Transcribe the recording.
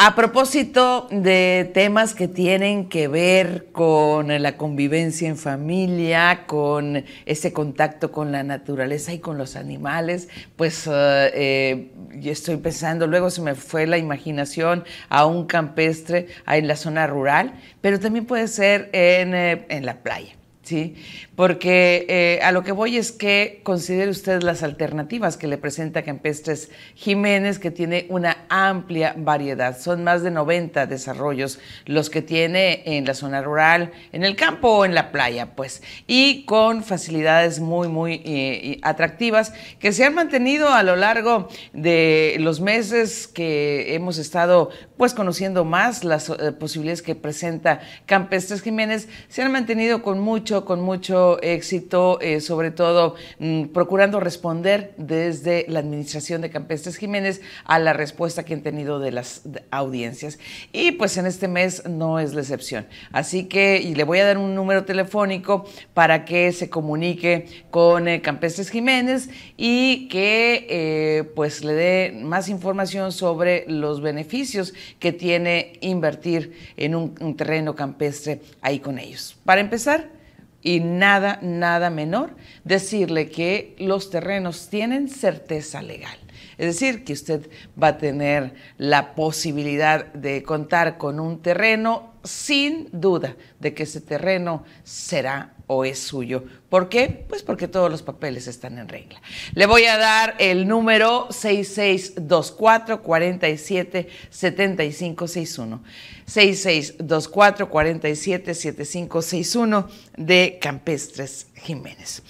A propósito de temas que tienen que ver con la convivencia en familia, con ese contacto con la naturaleza y con los animales, pues eh, eh, yo estoy pensando, luego se me fue la imaginación a un campestre en la zona rural, pero también puede ser en eh, la playa. ¿sí? Porque eh, a lo que voy es que considere usted las alternativas que le presenta Campestres Jiménez, que tiene una amplia variedad. Son más de 90 desarrollos los que tiene en la zona rural, en el campo o en la playa, pues, y con facilidades muy, muy eh, atractivas que se han mantenido a lo largo de los meses que hemos estado, pues, conociendo más las eh, posibilidades que presenta Campestres Jiménez, se han mantenido con mucho con mucho éxito, eh, sobre todo mm, procurando responder desde la administración de Campestres Jiménez a la respuesta que han tenido de las audiencias. Y pues en este mes no es la excepción. Así que le voy a dar un número telefónico para que se comunique con eh, Campestres Jiménez y que eh, pues le dé más información sobre los beneficios que tiene invertir en un terreno campestre ahí con ellos. Para empezar, y nada, nada menor, decirle que los terrenos tienen certeza legal. Es decir, que usted va a tener la posibilidad de contar con un terreno sin duda de que ese terreno será o es suyo. ¿Por qué? Pues porque todos los papeles están en regla. Le voy a dar el número 6624 47 6624 47 de Campestres Jiménez.